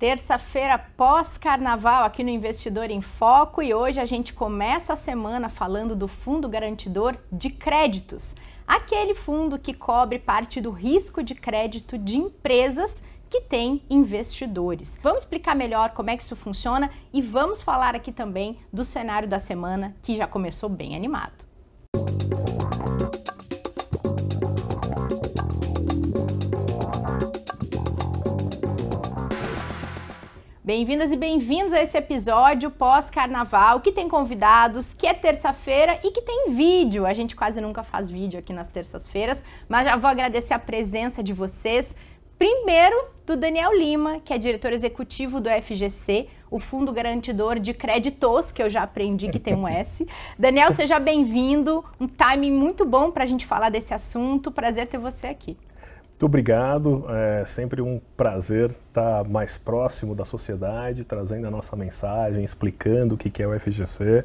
Terça-feira pós-carnaval aqui no Investidor em Foco e hoje a gente começa a semana falando do Fundo Garantidor de Créditos, aquele fundo que cobre parte do risco de crédito de empresas que têm investidores. Vamos explicar melhor como é que isso funciona e vamos falar aqui também do cenário da semana que já começou bem animado. Música Bem-vindas e bem-vindos a esse episódio pós-carnaval, que tem convidados, que é terça-feira e que tem vídeo. A gente quase nunca faz vídeo aqui nas terças-feiras, mas já vou agradecer a presença de vocês. Primeiro, do Daniel Lima, que é diretor executivo do FGC, o Fundo Garantidor de Créditos, que eu já aprendi que tem um S. Daniel, seja bem-vindo. Um timing muito bom para a gente falar desse assunto. Prazer ter você aqui. Muito obrigado, é sempre um prazer estar mais próximo da sociedade, trazendo a nossa mensagem, explicando o que é o FGC.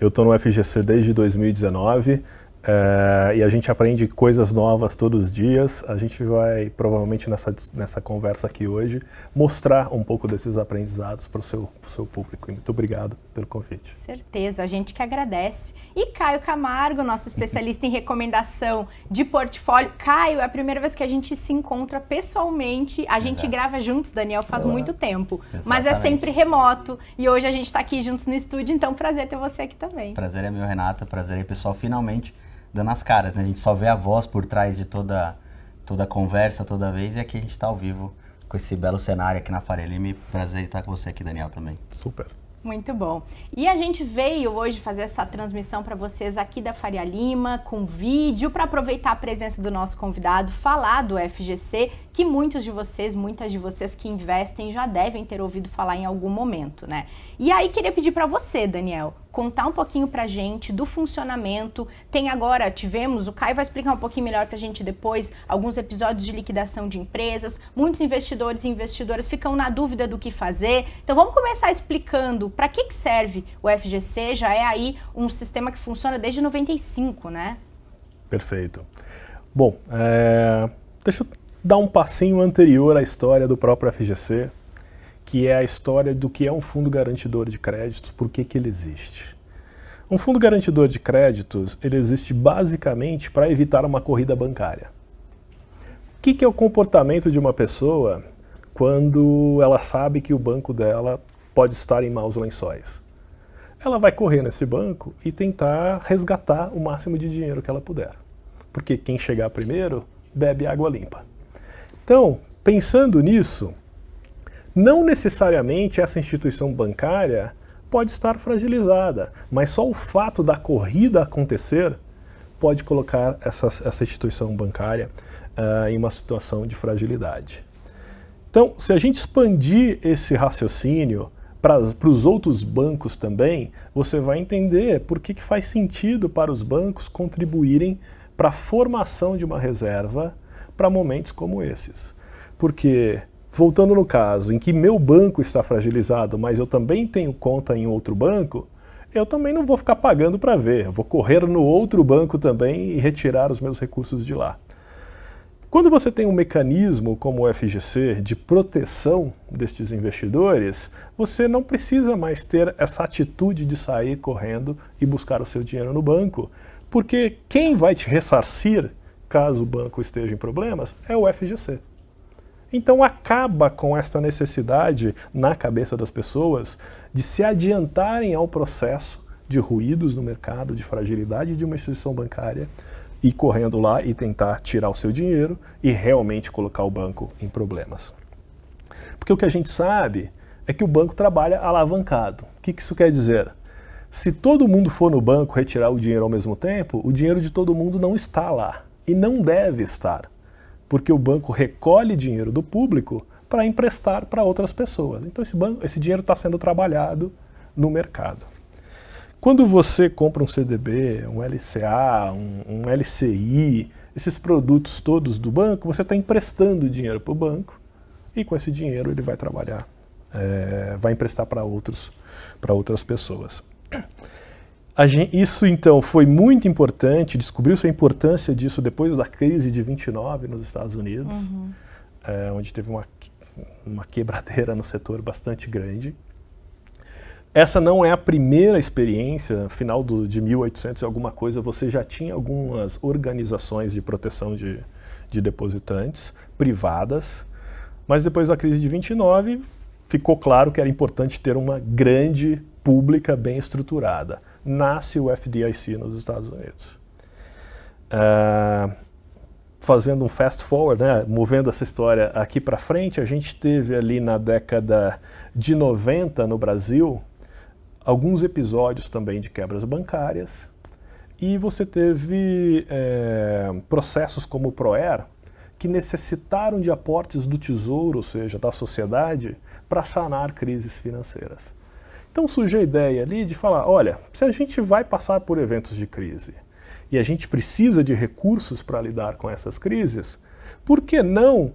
Eu estou no FGC desde 2019, é, e a gente aprende coisas novas todos os dias. A gente vai, provavelmente, nessa, nessa conversa aqui hoje, mostrar um pouco desses aprendizados para o seu, seu público. E muito obrigado pelo convite. Certeza, a gente que agradece. E Caio Camargo, nosso especialista em recomendação de portfólio. Caio, é a primeira vez que a gente se encontra pessoalmente. A gente grava juntos, Daniel, faz Olá. muito tempo. Exatamente. Mas é sempre remoto. E hoje a gente está aqui juntos no estúdio, então prazer ter você aqui também. Prazer é meu, Renata. Prazer aí, pessoal. Finalmente dando as caras, né? A gente só vê a voz por trás de toda, toda a conversa, toda vez, e aqui a gente está ao vivo com esse belo cenário aqui na Faria Lima. Prazer estar com você aqui, Daniel, também. Super. Muito bom. E a gente veio hoje fazer essa transmissão para vocês aqui da Faria Lima, com vídeo, para aproveitar a presença do nosso convidado, falar do FGC, que muitos de vocês, muitas de vocês que investem já devem ter ouvido falar em algum momento, né? E aí queria pedir para você, Daniel, contar um pouquinho para gente do funcionamento. Tem agora, tivemos, o Caio vai explicar um pouquinho melhor para a gente depois, alguns episódios de liquidação de empresas. Muitos investidores e investidoras ficam na dúvida do que fazer. Então vamos começar explicando para que, que serve o FGC. Já é aí um sistema que funciona desde 95, né? Perfeito. Bom, é... deixa eu dar um passinho anterior à história do próprio FGC que é a história do que é um fundo garantidor de créditos, por que, que ele existe. Um fundo garantidor de créditos, ele existe basicamente para evitar uma corrida bancária. O que, que é o comportamento de uma pessoa quando ela sabe que o banco dela pode estar em maus lençóis? Ela vai correr nesse banco e tentar resgatar o máximo de dinheiro que ela puder. Porque quem chegar primeiro bebe água limpa. Então, pensando nisso, não necessariamente essa instituição bancária pode estar fragilizada, mas só o fato da corrida acontecer pode colocar essa, essa instituição bancária uh, em uma situação de fragilidade. Então, se a gente expandir esse raciocínio para os outros bancos também, você vai entender por que, que faz sentido para os bancos contribuírem para a formação de uma reserva para momentos como esses. Porque Voltando no caso em que meu banco está fragilizado, mas eu também tenho conta em outro banco, eu também não vou ficar pagando para ver, eu vou correr no outro banco também e retirar os meus recursos de lá. Quando você tem um mecanismo como o FGC de proteção destes investidores, você não precisa mais ter essa atitude de sair correndo e buscar o seu dinheiro no banco, porque quem vai te ressarcir caso o banco esteja em problemas é o FGC. Então acaba com esta necessidade na cabeça das pessoas de se adiantarem ao processo de ruídos no mercado, de fragilidade de uma instituição bancária e correndo lá e tentar tirar o seu dinheiro e realmente colocar o banco em problemas. Porque o que a gente sabe é que o banco trabalha alavancado. O que, isso quer dizer? Se todo mundo for no banco retirar o dinheiro ao mesmo tempo, o dinheiro de todo mundo não está lá e não deve estar porque o banco recolhe dinheiro do público para emprestar para outras pessoas. Então esse, banco, esse dinheiro está sendo trabalhado no mercado. Quando você compra um CDB, um LCA, um, um LCI, esses produtos todos do banco, você está emprestando dinheiro para o banco e com esse dinheiro ele vai trabalhar, é, vai emprestar para outros, para outras pessoas. Gente, isso então foi muito importante, descobriu-se a importância disso depois da crise de 29 nos Estados Unidos, uhum. é, onde teve uma, uma quebradeira no setor bastante grande. Essa não é a primeira experiência, final do, de 1800 alguma coisa, você já tinha algumas organizações de proteção de, de depositantes privadas, mas depois da crise de 29 ficou claro que era importante ter uma grande pública bem estruturada nasce o FDIC nos Estados Unidos. Uh, fazendo um fast forward, né, movendo essa história aqui para frente, a gente teve ali na década de 90 no Brasil alguns episódios também de quebras bancárias e você teve é, processos como o Proer que necessitaram de aportes do Tesouro, ou seja, da sociedade, para sanar crises financeiras. Então surge a ideia ali de falar: olha, se a gente vai passar por eventos de crise e a gente precisa de recursos para lidar com essas crises, por que não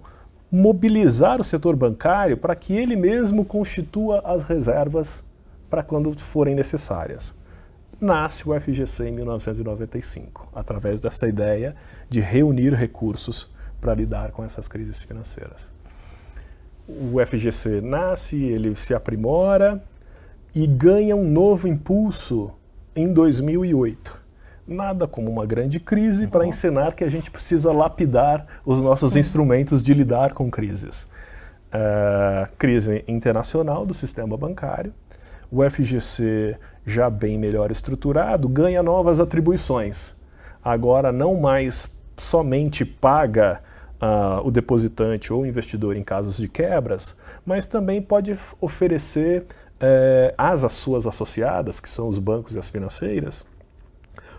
mobilizar o setor bancário para que ele mesmo constitua as reservas para quando forem necessárias? Nasce o FGC em 1995, através dessa ideia de reunir recursos para lidar com essas crises financeiras. O FGC nasce, ele se aprimora, e ganha um novo impulso em 2008. Nada como uma grande crise para ensinar que a gente precisa lapidar os nossos Sim. instrumentos de lidar com crises. Uh, crise internacional do sistema bancário, o FGC já bem melhor estruturado ganha novas atribuições. Agora não mais somente paga uh, o depositante ou investidor em casos de quebras, mas também pode oferecer é, às suas associadas, que são os bancos e as financeiras,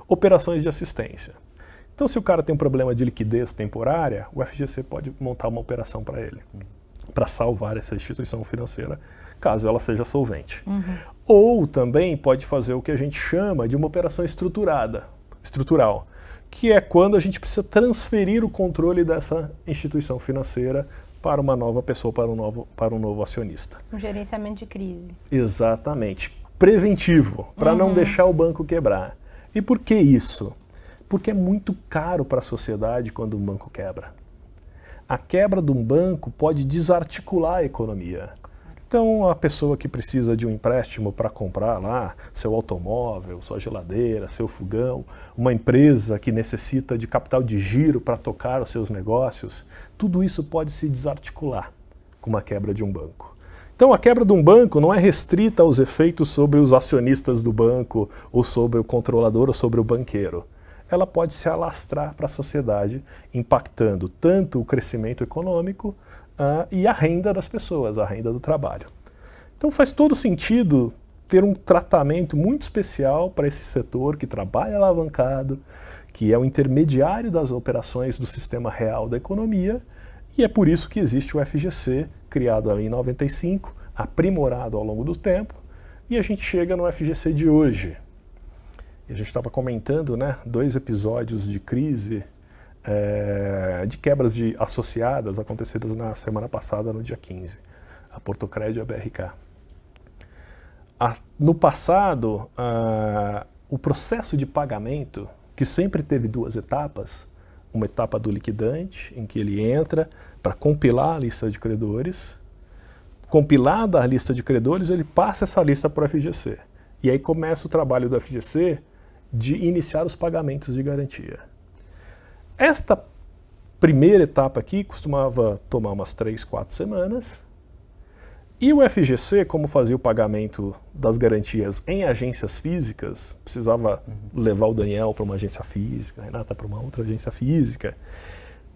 operações de assistência. Então, se o cara tem um problema de liquidez temporária, o FGC pode montar uma operação para ele, para salvar essa instituição financeira, caso ela seja solvente. Uhum. Ou também pode fazer o que a gente chama de uma operação estruturada, estrutural, que é quando a gente precisa transferir o controle dessa instituição financeira para uma nova pessoa, para um novo, para um novo acionista. Um gerenciamento de crise. Exatamente. Preventivo, para uhum. não deixar o banco quebrar. E por que isso? Porque é muito caro para a sociedade quando um banco quebra. A quebra de um banco pode desarticular a economia. Então, a pessoa que precisa de um empréstimo para comprar lá seu automóvel, sua geladeira, seu fogão, uma empresa que necessita de capital de giro para tocar os seus negócios, tudo isso pode se desarticular com uma quebra de um banco. Então, a quebra de um banco não é restrita aos efeitos sobre os acionistas do banco, ou sobre o controlador, ou sobre o banqueiro. Ela pode se alastrar para a sociedade, impactando tanto o crescimento econômico uh, e a renda das pessoas, a renda do trabalho. Então faz todo sentido ter um tratamento muito especial para esse setor que trabalha alavancado, que é o intermediário das operações do sistema real da economia, e é por isso que existe o FGC, criado ali em 95, aprimorado ao longo do tempo, e a gente chega no FGC de hoje. a gente estava comentando, né, dois episódios de crise é, de quebras de associadas acontecidas na semana passada, no dia 15, a Portocrédito e a BRK. A, no passado, a, o processo de pagamento, que sempre teve duas etapas, uma etapa do liquidante, em que ele entra para compilar a lista de credores, compilada a lista de credores, ele passa essa lista para o FGC. E aí começa o trabalho do FGC de iniciar os pagamentos de garantia. Esta primeira etapa aqui costumava tomar umas três quatro semanas. E o FGC, como fazia o pagamento das garantias em agências físicas, precisava uhum. levar o Daniel para uma agência física, a Renata para uma outra agência física,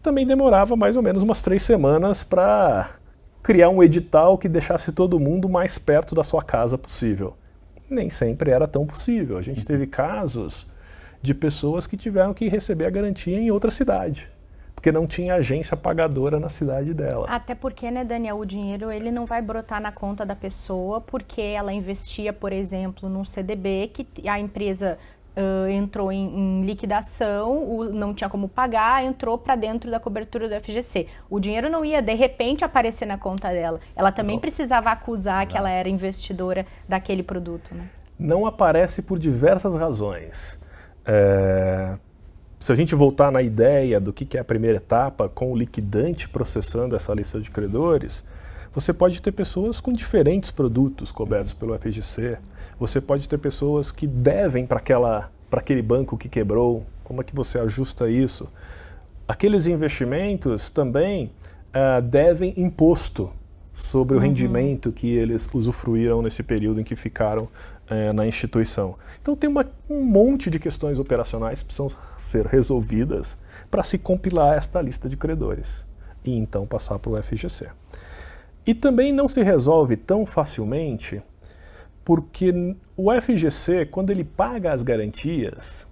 também demorava mais ou menos umas três semanas para criar um edital que deixasse todo mundo mais perto da sua casa possível. Nem sempre era tão possível. A gente uhum. teve casos de pessoas que tiveram que receber a garantia em outra cidade porque não tinha agência pagadora na cidade dela. Até porque, né, Daniel, o dinheiro ele não vai brotar na conta da pessoa porque ela investia, por exemplo, num CDB que a empresa uh, entrou em, em liquidação, o, não tinha como pagar, entrou para dentro da cobertura do FGC. O dinheiro não ia de repente aparecer na conta dela. Ela também não. precisava acusar não. que ela era investidora daquele produto, né? Não aparece por diversas razões. É, se a gente voltar na ideia do que, é a primeira etapa, com o liquidante processando essa lista de credores, você pode ter pessoas com diferentes produtos cobertos pelo FGC. Você pode ter pessoas que devem para aquela para aquele banco que quebrou. Como é que você ajusta isso? Aqueles investimentos também uh, devem imposto sobre o uhum. rendimento que eles usufruíram nesse período em que ficaram é, na instituição. Então tem uma, um monte de questões operacionais que precisam ser resolvidas para se compilar esta lista de credores e então passar para o FGC. E também não se resolve tão facilmente porque o FGC, quando ele paga as garantias,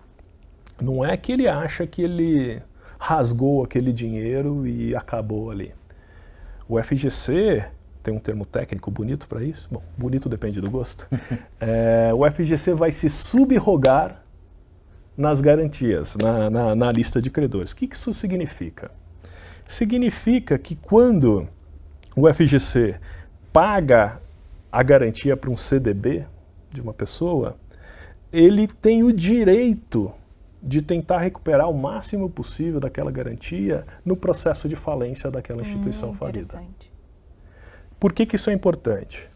não é que ele acha que ele rasgou aquele dinheiro e acabou ali. O FGC tem um termo técnico bonito para isso? Bom, bonito depende do gosto. é, o FGC vai se subrogar nas garantias, na, na, na lista de credores. O que, isso significa? Significa que quando o FGC paga a garantia para um CDB de uma pessoa, ele tem o direito de tentar recuperar o máximo possível daquela garantia no processo de falência daquela instituição hum, falida. Por que, que isso é importante?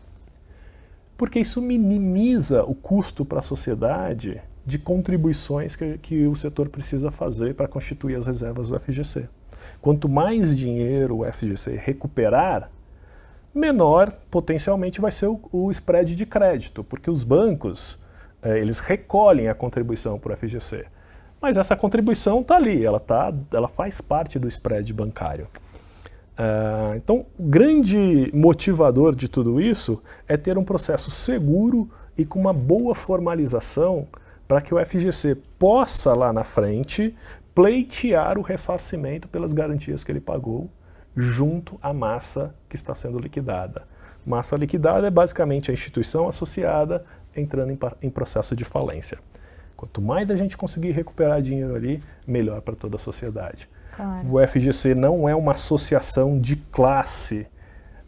Porque isso minimiza o custo para a sociedade de contribuições que, que o setor precisa fazer para constituir as reservas do FGC. Quanto mais dinheiro o FGC recuperar, menor potencialmente vai ser o, o spread de crédito, porque os bancos eh, eles recolhem a contribuição para o FGC. Mas essa contribuição está ali, ela, tá, ela faz parte do spread bancário. Ah, então, o grande motivador de tudo isso é ter um processo seguro e com uma boa formalização para que o FGC possa, lá na frente, pleitear o ressarcimento pelas garantias que ele pagou junto à massa que está sendo liquidada. Massa liquidada é basicamente a instituição associada entrando em, em processo de falência. Quanto mais a gente conseguir recuperar dinheiro ali, melhor para toda a sociedade. Claro. O FGC não é uma associação de classe,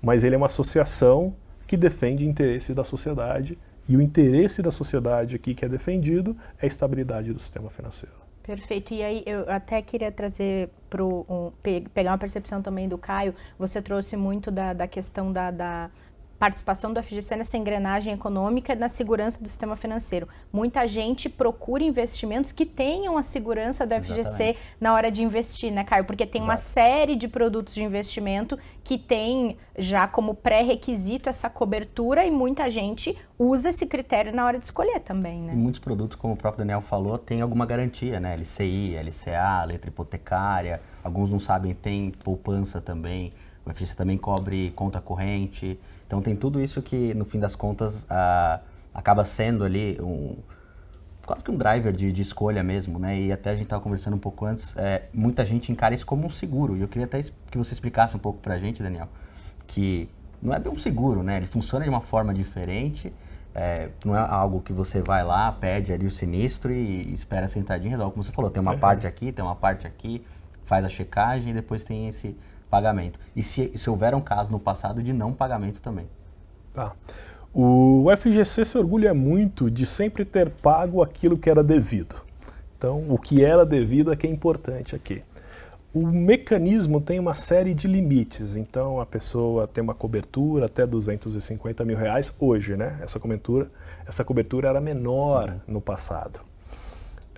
mas ele é uma associação que defende interesse da sociedade e o interesse da sociedade aqui que é defendido é a estabilidade do sistema financeiro. Perfeito. E aí eu até queria trazer para um, pegar uma percepção também do Caio. Você trouxe muito da, da questão da, da participação do FGC nessa engrenagem econômica e na segurança do sistema financeiro. Muita gente procura investimentos que tenham a segurança do FGC Exatamente. na hora de investir, né, Caio? Porque tem Exato. uma série de produtos de investimento que tem já como pré-requisito essa cobertura e muita gente usa esse critério na hora de escolher também, né? E muitos produtos, como o próprio Daniel falou, tem alguma garantia, né? LCI, LCA, letra hipotecária, alguns não sabem, tem poupança também, o FGC também cobre conta corrente. Então tem tudo isso que, no fim das contas, acaba sendo ali um quase que um driver de, de, escolha mesmo, né? E até a gente estava conversando um pouco antes, é, muita gente encara isso como um seguro. E eu queria até que você explicasse um pouco para a gente, Daniel, que não é bem um seguro, né? Ele funciona de uma forma diferente, é, não é algo que você vai lá, pede ali o sinistro e, espera sentadinho e resolve. Como você falou, tem uma uhum. parte aqui, tem uma parte aqui, faz a checagem e depois tem esse pagamento. E se, se houver um caso no passado de não pagamento também. Tá. O FGC se orgulha muito de sempre ter pago aquilo que era devido. Então, o que era devido é que é importante aqui. O mecanismo tem uma série de limites, então a pessoa tem uma cobertura até 250 mil reais hoje, né? Essa cobertura, essa cobertura era menor no passado.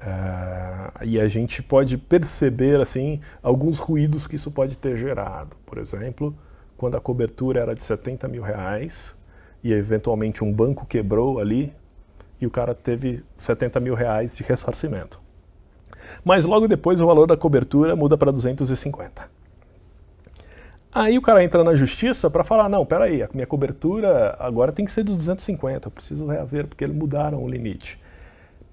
Uh, e a gente pode perceber assim alguns ruídos que isso pode ter gerado. Por exemplo, quando a cobertura era de 70 mil reais e eventualmente um banco quebrou ali e o cara teve 70 mil reais de ressarcimento. Mas logo depois o valor da cobertura muda para 250. Aí o cara entra na justiça para falar, não, peraí, a minha cobertura agora tem que ser dos 250, eu preciso reaver porque eles mudaram o limite.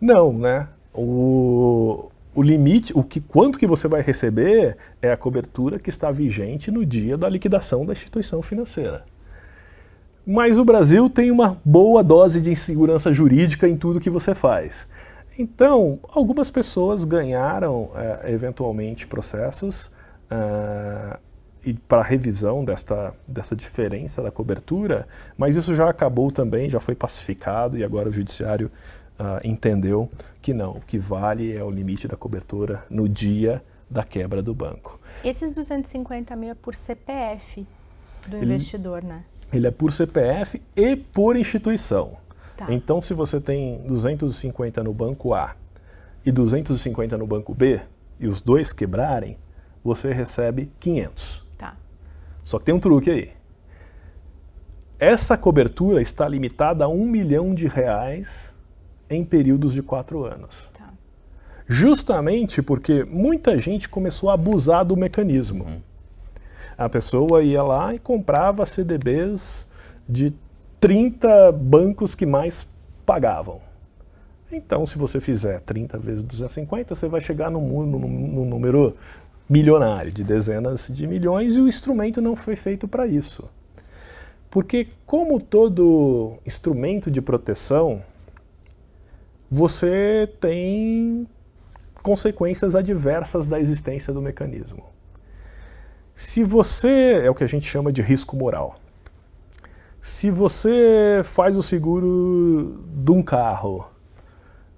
Não, né? O, o limite, o que, quanto que você vai receber é a cobertura que está vigente no dia da liquidação da instituição financeira. Mas o Brasil tem uma boa dose de insegurança jurídica em tudo que você faz. Então, algumas pessoas ganharam é, eventualmente processos é, e para revisão desta, dessa diferença da cobertura, mas isso já acabou também, já foi pacificado e agora o judiciário uh, entendeu que não, o que vale é o limite da cobertura no dia da quebra do banco. Esses 250 mil é por CPF do ele, investidor, né? Ele é por CPF e por instituição. Tá. Então, se você tem 250 no banco A e 250 no banco B, e os dois quebrarem, você recebe 500. Tá. Só que tem um truque aí. Essa cobertura está limitada a um milhão de reais em períodos de quatro anos. Tá. Justamente porque muita gente começou a abusar do mecanismo. Uhum. A pessoa ia lá e comprava CDBs de 30 bancos que mais pagavam. Então, se você fizer 30 vezes 250, você vai chegar no, no, no número milionário, de dezenas de milhões, e o instrumento não foi feito para isso. Porque, como todo instrumento de proteção, você tem consequências adversas da existência do mecanismo. Se você é o que a gente chama de risco moral. Se você faz o seguro de um carro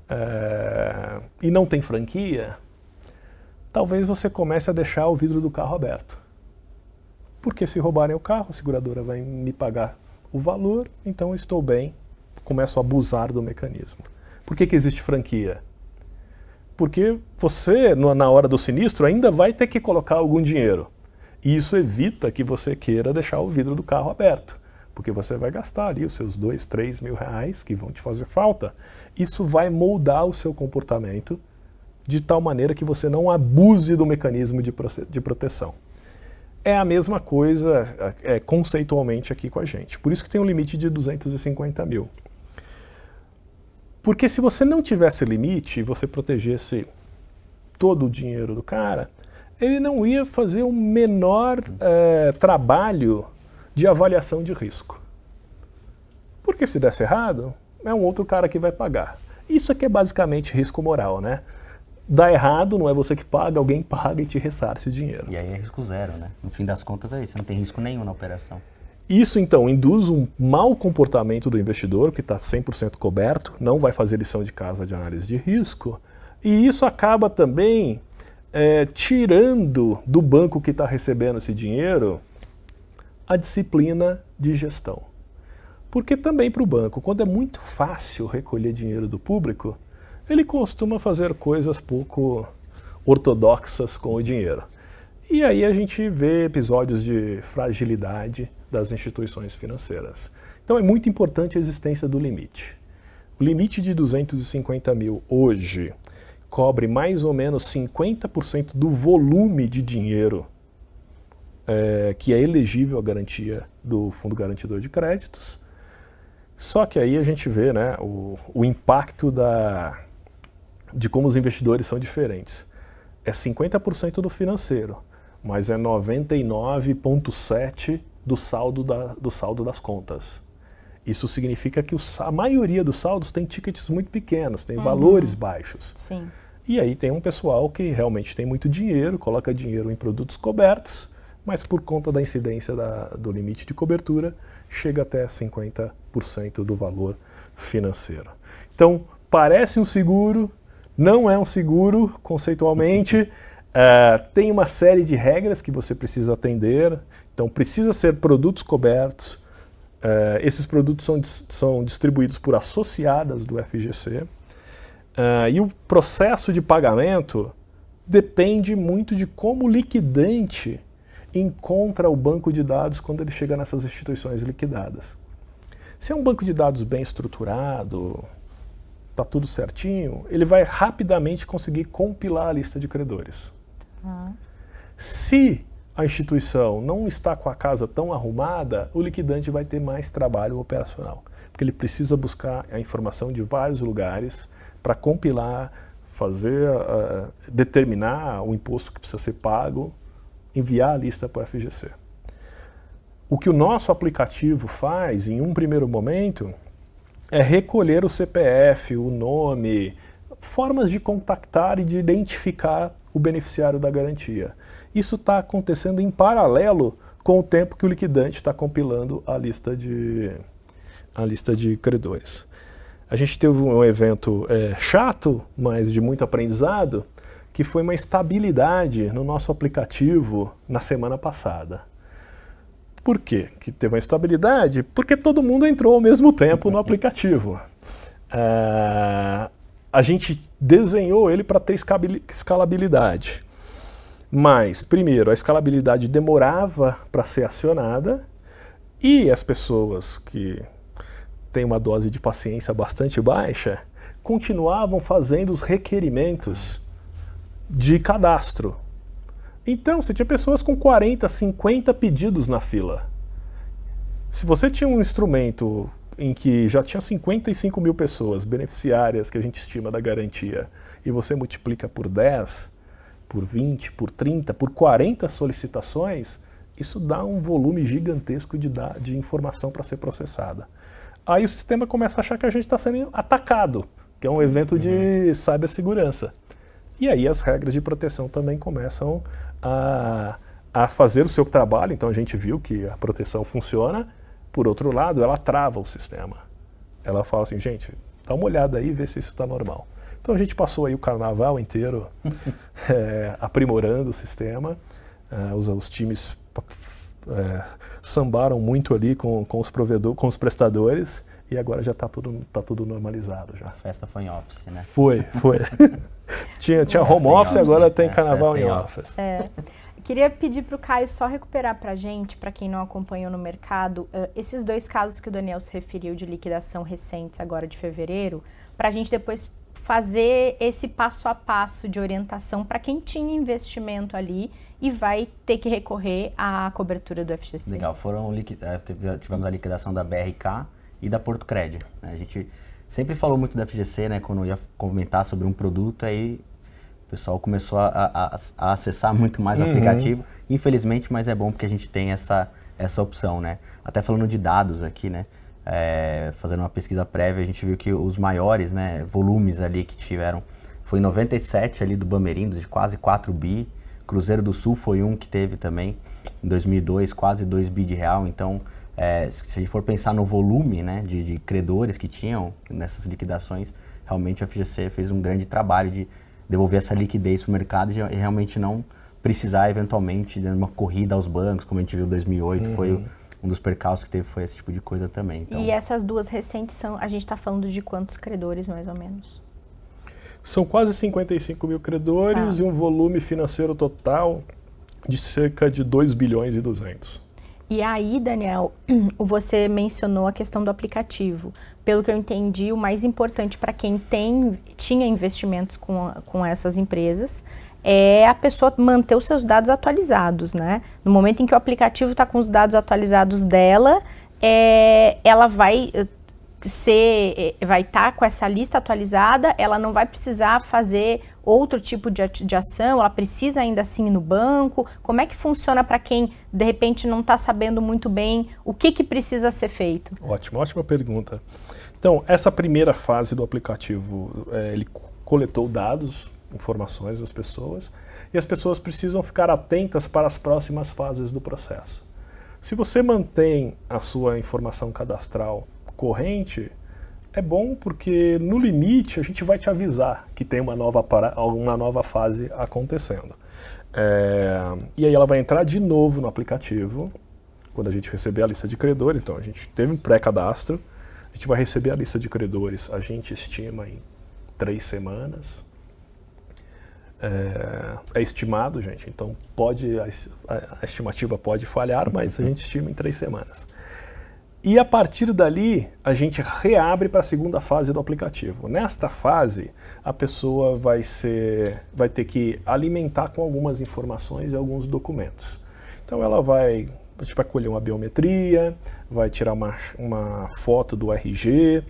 é, e não tem franquia, talvez você comece a deixar o vidro do carro aberto. Porque se roubarem o carro, a seguradora vai me pagar o valor, então eu estou bem, começo a abusar do mecanismo. Por que, que existe franquia? Porque você, na hora do sinistro, ainda vai ter que colocar algum dinheiro. E isso evita que você queira deixar o vidro do carro aberto, porque você vai gastar ali os seus dois, três mil reais que vão te fazer falta. Isso vai moldar o seu comportamento de tal maneira que você não abuse do mecanismo de, de proteção. É a mesma coisa é, é, conceitualmente aqui com a gente. Por isso que tem um limite de 250 mil. Porque se você não tivesse limite e você protegesse todo o dinheiro do cara, ele não ia fazer o menor é, trabalho de avaliação de risco. Porque se desse errado, é um outro cara que vai pagar. Isso aqui é basicamente risco moral, né? Dá errado, não é você que paga, alguém paga e te ressarce o dinheiro. E aí é risco zero, né? No fim das contas é isso, não tem risco nenhum na operação. Isso então induz um mau comportamento do investidor, que está 100% coberto, não vai fazer lição de casa de análise de risco, e isso acaba também é, tirando do banco que está recebendo esse dinheiro a disciplina de gestão. Porque também para o banco, quando é muito fácil recolher dinheiro do público, ele costuma fazer coisas pouco ortodoxas com o dinheiro. E aí a gente vê episódios de fragilidade das instituições financeiras. Então é muito importante a existência do limite. O limite de 250 mil hoje cobre mais ou menos 50% do volume de dinheiro é, que é elegível à garantia do Fundo Garantidor de Créditos. Só que aí a gente vê né, o, o impacto da, de como os investidores são diferentes. É 50% do financeiro mas é 99,7% do saldo, da, do saldo das contas. Isso significa que os, a maioria dos saldos tem tickets muito pequenos, tem uhum. valores baixos. Sim. E aí tem um pessoal que realmente tem muito dinheiro, coloca dinheiro em produtos cobertos, mas por conta da incidência da, do limite de cobertura, chega até 50% do valor financeiro. Então, parece um seguro, não é um seguro conceitualmente. Uh, tem uma série de regras que você precisa atender, então precisa ser produtos cobertos. Uh, esses produtos são, são distribuídos por associadas do FGC. Uh, é, e o processo de pagamento depende muito de como o liquidante encontra o banco de dados quando ele chega nessas instituições liquidadas. Se é um banco de dados bem estruturado, está tudo certinho, ele vai rapidamente conseguir compilar a lista de credores. Se a instituição não está com a casa tão arrumada, o liquidante vai ter mais trabalho operacional, porque ele precisa buscar a informação de vários lugares para compilar, fazer, uh, determinar o imposto que precisa ser pago, enviar a lista para a FGC. O que o nosso aplicativo faz, em um primeiro momento, é recolher o CPF, o nome, formas de contactar e de identificar o beneficiário da garantia. Isso está acontecendo em paralelo com o tempo que o liquidante está compilando a lista de, a lista de credores. A gente teve um evento é, chato, mas de muito aprendizado, que foi uma estabilidade no nosso aplicativo na semana passada. Por quê? Que teve uma estabilidade? Porque todo mundo entrou ao mesmo tempo no aplicativo. Ah, a gente desenhou ele para ter escalabilidade. Mas, primeiro, a escalabilidade demorava para ser acionada e as pessoas que têm uma dose de paciência bastante baixa continuavam fazendo os requerimentos de cadastro. Então, você tinha pessoas com 40, 50 pedidos na fila. Se você tinha um instrumento em que já tinha 55 mil pessoas beneficiárias que a gente estima da garantia, e você multiplica por 10, por 20, por 30, por 40 solicitações, isso dá um volume gigantesco de, de informação para ser processada. Aí o sistema começa a achar que a gente está sendo atacado, que é um evento de uhum. cibersegurança. E aí as regras de proteção também começam a, a fazer o seu trabalho. Então a gente viu que a proteção funciona por outro lado, ela trava o sistema. Ela fala assim, gente, dá uma olhada aí e vê se isso está normal. Então a gente passou aí o carnaval inteiro é, aprimorando o sistema. É, os, os, times é, sambaram muito ali com, com os provedores, com os prestadores e agora já está tudo, tá tudo normalizado já. A festa foi em office, né? Foi, foi. tinha tinha home office, office, agora tem é, carnaval em office. office. É. Queria pedir para o Caio só recuperar para a gente, para quem não acompanhou no mercado, uh, esses dois casos que o Daniel se referiu de liquidação recentes, agora de fevereiro, para a gente depois fazer esse passo a passo de orientação para quem tinha investimento ali e vai ter que recorrer à cobertura do FGC. Legal, foram eh, tivemos a liquidação da BRK e da Porto Crédito. Né? A gente sempre falou muito da FGC, né? Quando ia comentar sobre um produto, aí pessoal começou a, a, a acessar muito mais uhum. o aplicativo. Infelizmente, mas é bom porque a gente tem essa, essa opção, né? Até falando de dados aqui, né? É, fazendo uma pesquisa prévia, a gente viu que os maiores né, volumes ali que tiveram foi 97 ali do Bamerindos, de quase 4 bi. Cruzeiro do Sul foi um que teve também em 2002, quase 2 bi de real. Então, é, se a gente for pensar no volume né, de, de, credores que tinham nessas liquidações, realmente a FGC fez um grande trabalho de devolver essa liquidez para o mercado e realmente não precisar eventualmente de uma corrida aos bancos, como a gente viu em 2008, uhum. foi um dos percalços que teve foi esse tipo de coisa também. Então... E essas duas recentes são, a gente está falando de quantos credores mais ou menos? São quase 55 mil credores tá. e um volume financeiro total de cerca de 2 bilhões e 200. E aí, Daniel, você mencionou a questão do aplicativo. Pelo que eu entendi, o mais importante para quem tem, tinha investimentos com, com essas empresas é a pessoa manter os seus dados atualizados, né? No momento em que o aplicativo está com os dados atualizados dela, é, ela vai ser, eh, vai estar tá com essa lista atualizada, ela não vai precisar fazer outro tipo de, de ação, ela precisa ainda assim ir no banco? Como é que funciona para quem de repente não está sabendo muito bem o que, que precisa ser feito? Ótimo, ótima pergunta. Então, essa primeira fase do aplicativo, é, ele coletou dados, informações das pessoas, e as pessoas precisam ficar atentas para as próximas fases do processo. Se você mantém a sua informação cadastral corrente, é bom porque no limite a gente vai te avisar que tem uma nova, para, uma nova fase acontecendo. É, e aí ela vai entrar de novo no aplicativo, quando a gente receber a lista de credores. Então a gente teve um pré-cadastro, a gente vai receber a lista de credores, a gente estima em três semanas. É, é estimado, gente, então pode, a, a estimativa pode falhar, mas a gente estima em três semanas. E a partir dali, a gente reabre para a segunda fase do aplicativo. Nesta fase, a pessoa vai, ser, vai ter que alimentar com algumas informações e alguns documentos. Então ela vai, a gente vai colher uma biometria, vai tirar uma, uma foto do RG,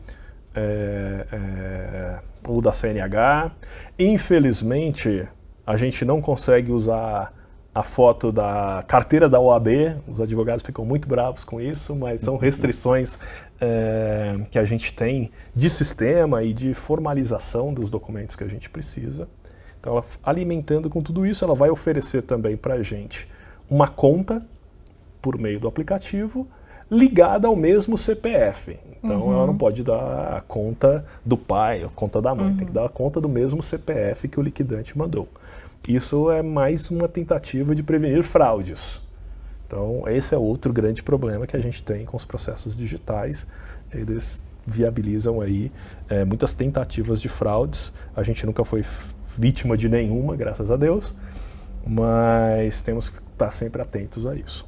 é, é, ou da CNH. Infelizmente, a gente não consegue usar a foto da carteira da OAB. Os advogados ficam muito bravos com isso, mas são uhum. restrições é, que a gente tem de sistema e de formalização dos documentos que a gente precisa. Então, ela, alimentando com tudo isso, ela vai oferecer também para a gente uma conta por meio do aplicativo ligada ao mesmo CPF. Então, uhum. ela não pode dar a conta do pai, a conta da mãe, uhum. tem que uhum. dar a conta do mesmo CPF que o liquidante mandou. Isso é mais uma tentativa de prevenir fraudes. Então, esse é outro grande problema que a gente tem com os processos digitais. Eles viabilizam aí é, muitas tentativas de fraudes. A gente nunca foi vítima de nenhuma, graças a Deus, mas temos que estar sempre atentos a isso.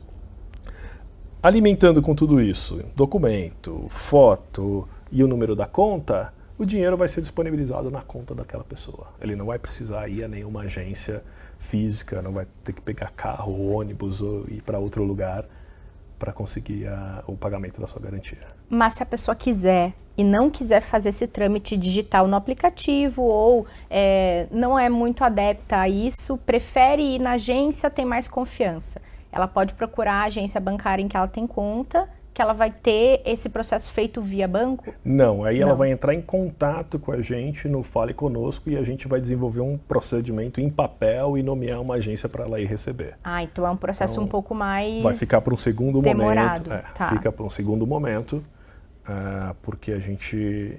Alimentando com tudo isso, documento, foto e o número da conta, o dinheiro vai ser disponibilizado na conta daquela pessoa. Ele não vai precisar ir a nenhuma agência física, não vai ter que pegar carro, ônibus ou ir para outro lugar para conseguir a, o pagamento da sua garantia. Mas se a pessoa quiser e não quiser fazer esse trâmite digital no aplicativo ou é, não é muito adepta a isso, prefere ir na agência, tem mais confiança. Ela pode procurar a agência bancária em que ela tem conta que ela vai ter esse processo feito via banco? Não, aí Não. ela vai entrar em contato com a gente no Fale Conosco e a gente vai desenvolver um procedimento em papel e nomear uma agência para ela ir receber. Ah, então é um processo então, um pouco mais. Vai ficar para um segundo demorado. momento. É, tá. Fica para um segundo momento, uh, porque a gente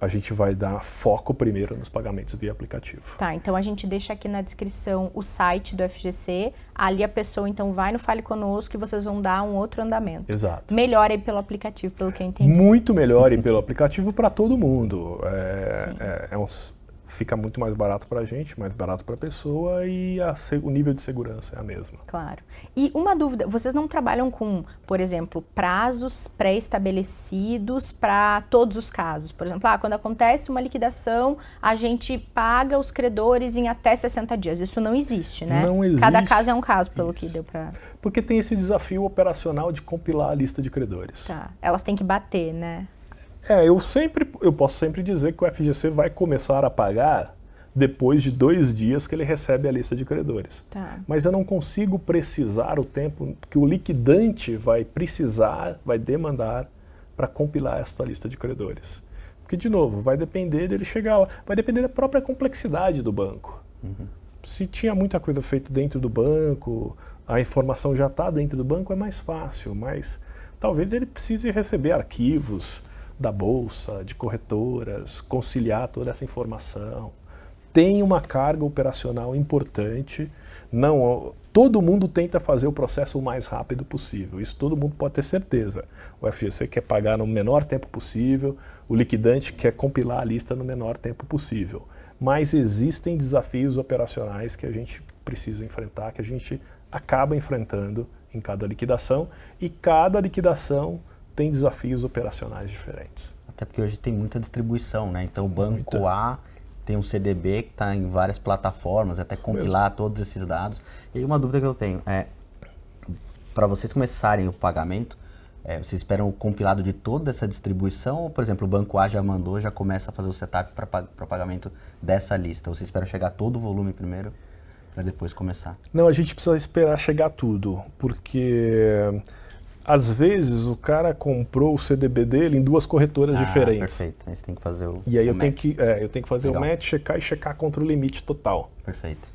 a gente vai dar foco primeiro nos pagamentos via aplicativo. Tá, então a gente deixa aqui na descrição o site do FGC, ali a pessoa então vai no Fale Conosco e vocês vão dar um outro andamento. Exato. Melhor aí pelo aplicativo, pelo que eu entendi. Muito melhor aí pelo aplicativo para todo mundo. É, é, é uns fica muito mais barato para a gente, mais barato para a pessoa e a, o nível de segurança é a mesma. Claro. E uma dúvida, vocês não trabalham com, por exemplo, prazos pré-estabelecidos para todos os casos? Por exemplo, ah, quando acontece uma liquidação, a gente paga os credores em até 60 dias. Isso não existe, né? Não existe. Cada caso é um caso, pelo Isso. que deu para... Porque tem esse desafio operacional de compilar a lista de credores. Tá. Elas têm que bater, né? É, eu sempre, eu posso sempre dizer que o FGC vai começar a pagar depois de dois dias que ele recebe a lista de credores. Tá. Mas eu não consigo precisar o tempo que o liquidante vai precisar, vai demandar para compilar esta lista de credores. Porque, de novo, vai depender dele chegar lá, vai depender da própria complexidade do banco. Uhum. Se tinha muita coisa feita dentro do banco, a informação já está dentro do banco, é mais fácil, mas talvez ele precise receber arquivos, da bolsa, de corretoras, conciliar toda essa informação. Tem uma carga operacional importante. Não, todo mundo tenta fazer o processo o mais rápido possível. Isso todo mundo pode ter certeza. O FGC quer pagar no menor tempo possível, o liquidante quer compilar a lista no menor tempo possível. Mas existem desafios operacionais que a gente precisa enfrentar, que a gente acaba enfrentando em cada liquidação e cada liquidação tem desafios operacionais diferentes. Até porque hoje tem muita distribuição, né? Então o banco muita. A tem um CDB que está em várias plataformas, até Isso compilar mesmo. todos esses dados. E uma dúvida que eu tenho é, para vocês começarem o pagamento, é, vocês esperam o compilado de toda essa distribuição? Ou, por exemplo, o banco A já mandou, já começa a fazer o setup para pagamento dessa lista? Vocês esperam chegar todo o volume primeiro para depois começar? Não, a gente precisa esperar chegar tudo, porque às vezes o cara comprou o CDB dele em duas corretoras ah, diferentes. Perfeito. Aí você tem que fazer o. E aí o eu, match. tenho que, é, eu tenho que fazer Legal. o match, checar e checar contra o limite total. Perfeito.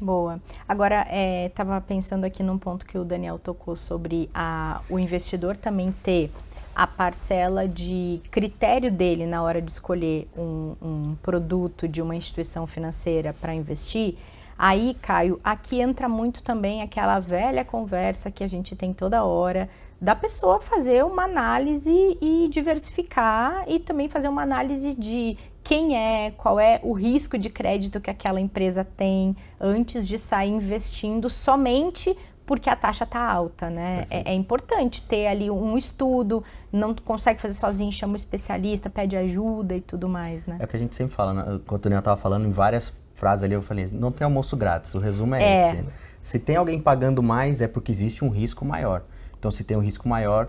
Boa. Agora, estava é, pensando aqui num ponto que o Daniel tocou sobre a, o investidor também ter a parcela de critério dele na hora de escolher um, um produto de uma instituição financeira para investir Aí, Caio, aqui entra muito também aquela velha conversa que a gente tem toda hora da pessoa fazer uma análise e diversificar e também fazer uma análise de quem é, qual é o risco de crédito que aquela empresa tem antes de sair investindo somente porque a taxa está alta, né? É, é, importante ter ali um estudo, não consegue fazer sozinho, chama o um especialista, pede ajuda e tudo mais, né? É o que a gente sempre fala, né? enquanto o Antônio estava falando, em várias frase ali, eu falei, não tem almoço grátis, o resumo é, é. esse. Se tem alguém pagando mais, é porque existe um risco maior. Então, se tem um risco maior,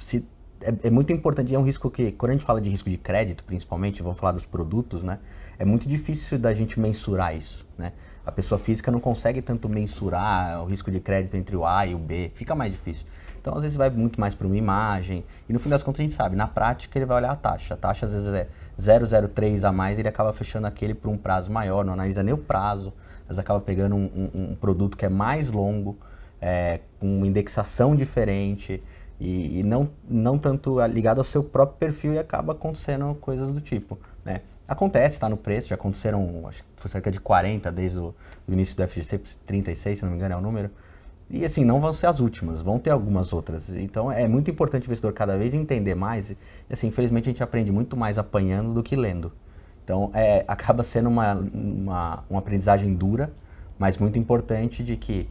se, é, é, muito importante, é um risco que, quando a gente fala de risco de crédito, principalmente, vamos falar dos produtos, né? É muito difícil da gente mensurar isso, né? A pessoa física não consegue tanto mensurar o risco de crédito entre o A e o B, fica mais difícil. Então, às vezes, vai muito mais para uma imagem, e no fim das contas, a gente sabe, na prática, ele vai olhar a taxa. A taxa, às vezes, é 003 a mais, ele acaba fechando aquele por um prazo maior, não analisa nem o prazo, mas acaba pegando um, um, um produto que é mais longo, é, com indexação diferente e, e, não, não tanto ligado ao seu próprio perfil e acaba acontecendo coisas do tipo, né? Acontece, está no preço, já aconteceram, acho que foi cerca de 40 desde o início do FGC, 36, se não me engano é o número, e assim, não vão ser as últimas, vão ter algumas outras. Então é muito importante o investidor cada vez entender mais. E assim, infelizmente a gente aprende muito mais apanhando do que lendo. Então é, acaba sendo uma, uma, uma aprendizagem dura, mas muito importante de que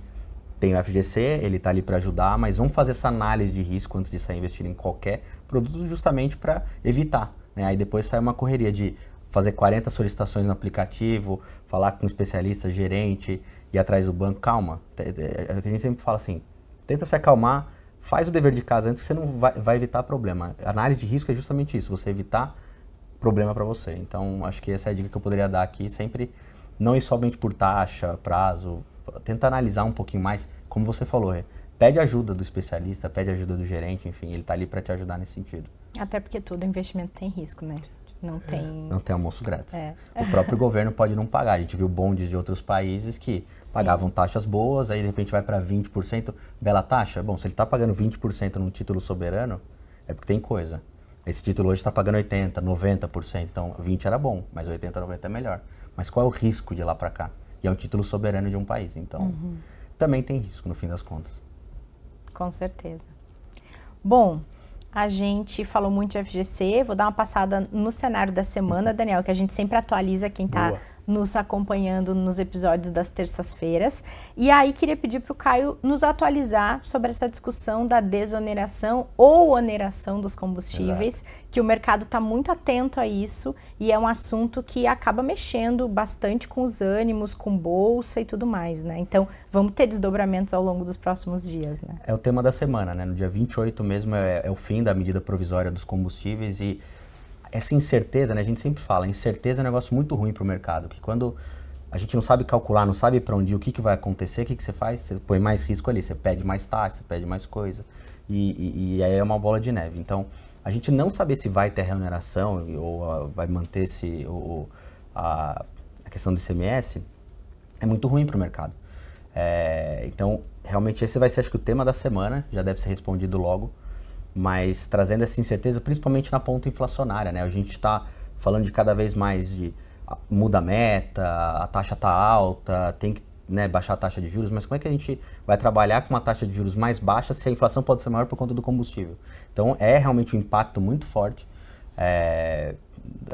tem o FGC, ele está ali para ajudar, mas vamos fazer essa análise de risco antes de sair investindo em qualquer produto justamente para evitar. Né? Aí depois sai uma correria de fazer 40 solicitações no aplicativo, falar com um especialista, gerente, ir atrás do banco. Calma. É a gente sempre fala assim, tenta se acalmar, faz o dever de casa antes que você não vai, vai evitar problema. análise de risco é justamente isso, você evitar problema para você. Então, acho que essa é a dica que eu poderia dar aqui, sempre não ir somente por taxa, prazo, tenta analisar um pouquinho mais, como você falou, é, pede ajuda do especialista, pede ajuda do gerente, enfim, ele está ali para te ajudar nesse sentido. Até porque todo investimento tem risco, né? Não é, tem. Não tem almoço grátis. É. O próprio governo pode não pagar. A gente viu bondes de outros países que Sim. pagavam taxas boas, aí de repente vai para 20%, bela taxa. Bom, se ele está pagando 20% num título soberano, é porque tem coisa. Esse título hoje está pagando 80%, 90%. Então 20% era bom, mas 80%, 90% é melhor. Mas qual é o risco de ir lá para cá? E é um título soberano de um país. Então uhum. também tem risco no fim das contas. Com certeza. Bom, a gente falou muito de FGC, vou dar uma passada no cenário da semana, Daniel, que a gente sempre atualiza quem está nos acompanhando nos episódios das terças-feiras. E aí queria pedir para o Caio nos atualizar sobre essa discussão da desoneração ou oneração dos combustíveis, Exato. que o mercado está muito atento a isso e é um assunto que acaba mexendo bastante com os ânimos, com bolsa e tudo mais, né? Então vamos ter desdobramentos ao longo dos próximos dias, né? É o tema da semana, né? No dia 28 mesmo é, é o fim da medida provisória dos combustíveis e essa incerteza, né, a gente sempre fala, incerteza é um negócio muito ruim para o mercado, que quando a gente não sabe calcular, não sabe para onde o que, que vai acontecer, o que, que você faz? Você põe mais risco ali, você pede mais taxa, você pede mais coisa, e, e, e aí é uma bola de neve. Então, a gente não saber se vai ter remuneração ou uh, vai manter se ou, a, a, questão do ICMS é muito ruim para o mercado. É, então, realmente esse vai ser acho que o tema da semana, já deve ser respondido logo mas trazendo essa incerteza, principalmente na ponta inflacionária, né? A gente está falando de cada vez mais de muda a meta, a taxa está alta, tem que né, baixar a taxa de juros, mas como é que a gente vai trabalhar com uma taxa de juros mais baixa se a inflação pode ser maior por conta do combustível? Então é realmente um impacto muito forte. É,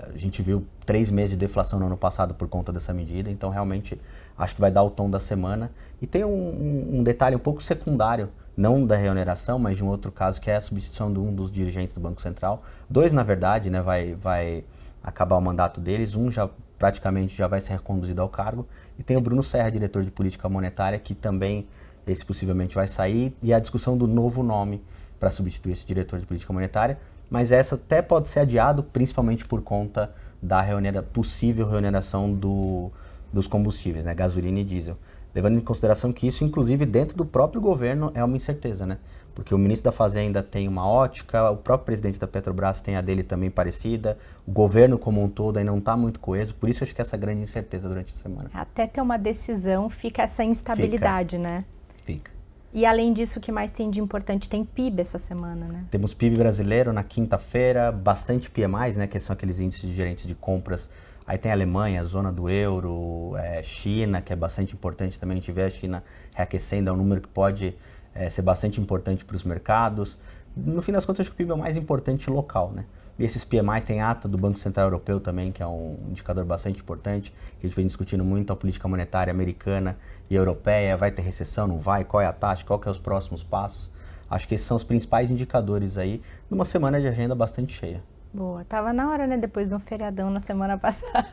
a gente viu três meses de deflação no ano passado por conta dessa medida, então realmente acho que vai dar o tom da semana. E tem um, um, um detalhe um pouco secundário não da reoneração, mas de um outro caso que é a substituição de um dos dirigentes do Banco Central. Dois, na verdade, né, vai, vai acabar o mandato deles, um já praticamente já vai ser reconduzido ao cargo, e tem o Bruno Serra, diretor de política monetária, que também esse possivelmente vai sair, e a discussão do novo nome para substituir esse diretor de política monetária, mas essa até pode ser adiado, principalmente por conta da reunera, possível reoneração do, dos combustíveis, né, gasolina e diesel levando em consideração que isso, inclusive, dentro do próprio governo é uma incerteza, né? Porque o ministro da Fazenda tem uma ótica, o próprio presidente da Petrobras tem a dele também parecida, o governo como um todo ainda não está muito coeso, por isso acho que essa grande incerteza durante a semana. Até ter uma decisão fica essa instabilidade, fica. né? Fica. E além disso, o que mais tem de importante? Tem PIB essa semana, né? Temos PIB brasileiro na quinta-feira, bastante PMIs, né? Que são aqueles índices de gerentes de compras Aí tem a Alemanha, a zona do euro, é, China, que é bastante importante também. A gente vê a China reaquecendo, é um número que pode é, ser bastante importante para os mercados. No fim das contas, acho que o PIB é o mais importante local, né? E esses mais tem ata do Banco Central Europeu também, que é um indicador bastante importante, que a gente vem discutindo muito a política monetária americana e europeia, vai ter recessão, não vai, qual é a taxa, qual que é os próximos passos. Acho que esses são os principais indicadores aí, numa semana de agenda bastante cheia. Boa, tava na hora, né? Depois de um feriadão na semana passada.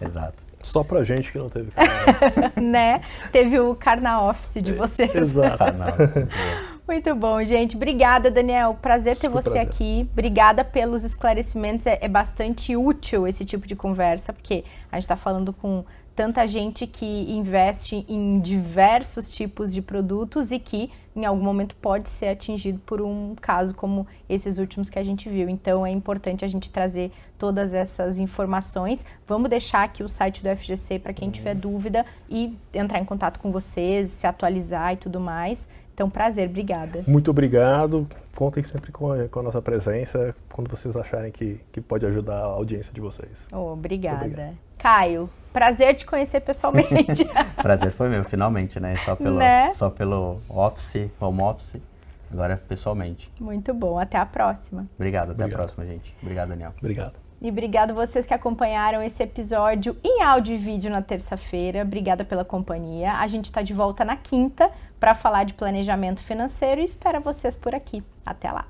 Exato. Só pra gente que não teve carnaval. né? Teve o carna office de vocês. Exato. Muito bom, gente. Obrigada, Daniel. Prazer ter Super você prazer. aqui. Obrigada pelos esclarecimentos. É, é, bastante útil esse tipo de conversa, porque a gente está falando com tanta gente que investe em diversos tipos de produtos e que em algum momento pode ser atingido por um caso como esses últimos que a gente viu. Então é importante a gente trazer todas essas informações. Vamos deixar aqui o site do FGC para quem tiver uhum. dúvida e entrar em contato com vocês, se atualizar e tudo mais. Então, prazer, obrigada. Muito obrigado. Contem sempre com a, com a nossa presença quando vocês acharem que, que pode ajudar a audiência de vocês. Oh, obrigada. Caio, prazer te conhecer pessoalmente. prazer foi meu, finalmente, né? Só pelo, né? Só pelo office, home office. Agora pessoalmente. Muito bom, até a próxima. Obrigado, até obrigado. a próxima, gente. Obrigado, Daniel. Obrigado. E obrigado vocês que acompanharam esse episódio em áudio e vídeo na terça-feira. Obrigada pela companhia. A gente está de volta na quinta para falar de planejamento financeiro e espera vocês por aqui. Até lá!